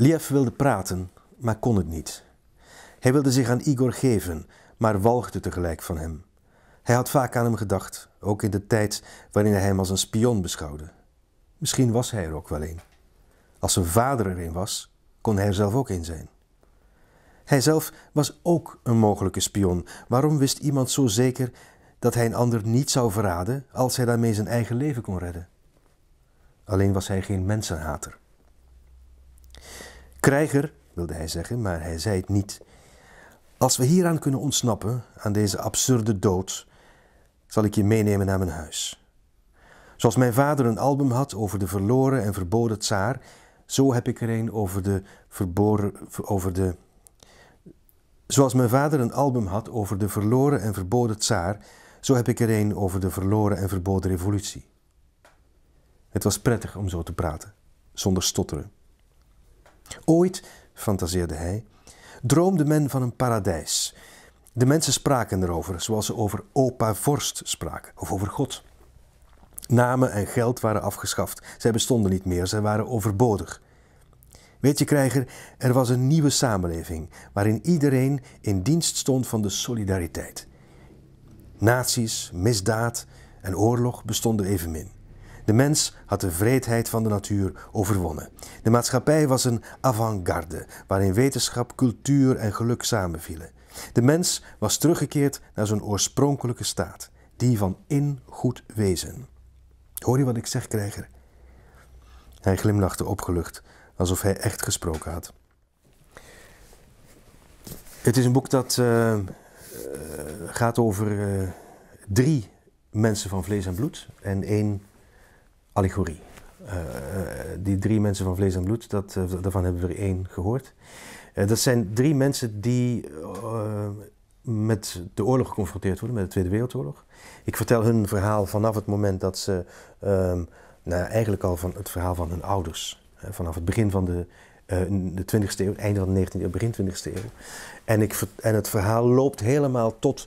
Liev wilde praten, maar kon het niet. Hij wilde zich aan Igor geven, maar walgde tegelijk van hem. Hij had vaak aan hem gedacht, ook in de tijd waarin hij hem als een spion beschouwde. Misschien was hij er ook wel een. Als zijn vader erin was, kon hij er zelf ook een zijn. Hij zelf was ook een mogelijke spion. Waarom wist iemand zo zeker dat hij een ander niet zou verraden als hij daarmee zijn eigen leven kon redden? Alleen was hij geen mensenhater krijger, wilde hij zeggen, maar hij zei het niet. Als we hieraan kunnen ontsnappen, aan deze absurde dood, zal ik je meenemen naar mijn huis. Zoals mijn vader een album had over de verloren en verboden tsaar, zo heb ik er een over de verboren, over de... Zoals mijn vader een album had over de verloren en verboden tsaar, zo heb ik er een over de verloren en verboden revolutie. Het was prettig om zo te praten, zonder stotteren. Ooit, fantaseerde hij, droomde men van een paradijs. De mensen spraken erover, zoals ze over opa vorst spraken, of over God. Namen en geld waren afgeschaft. Zij bestonden niet meer, zij waren overbodig. Weet je, krijger, er was een nieuwe samenleving waarin iedereen in dienst stond van de solidariteit. Naties, misdaad en oorlog bestonden evenmin. De mens had de vreedheid van de natuur overwonnen. De maatschappij was een avant-garde waarin wetenschap, cultuur en geluk samenvielen. De mens was teruggekeerd naar zijn oorspronkelijke staat, die van ingoed wezen. Hoor je wat ik zeg, krijger? Hij glimlachte opgelucht, alsof hij echt gesproken had. Het is een boek dat eh, eh, gaat over eh, drie mensen van vlees en bloed en één allegorie. Eh, eh, die drie mensen van vlees en bloed, dat, eh, daarvan hebben we er één gehoord. dat zijn drie mensen die met de oorlog geconfronteerd worden, met de Tweede Wereldoorlog. Ik vertel hun verhaal vanaf het moment dat ze, um, nou eigenlijk al van het verhaal van hun ouders, vanaf het begin van de, uh, de 20e eeuw, einde van de 19e eeuw, begin 20e eeuw. En, ik, en het verhaal loopt helemaal tot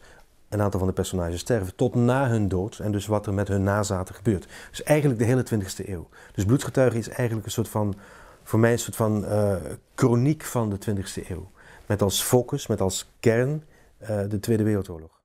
een aantal van de personages sterven tot na hun dood en dus wat er met hun nazaten gebeurt. Dus eigenlijk de hele 20e eeuw. Dus bloedgetuigen is eigenlijk een soort van, voor mij een soort van uh, chroniek van de 20e eeuw. Met als focus, met als kern eh, de Tweede Wereldoorlog.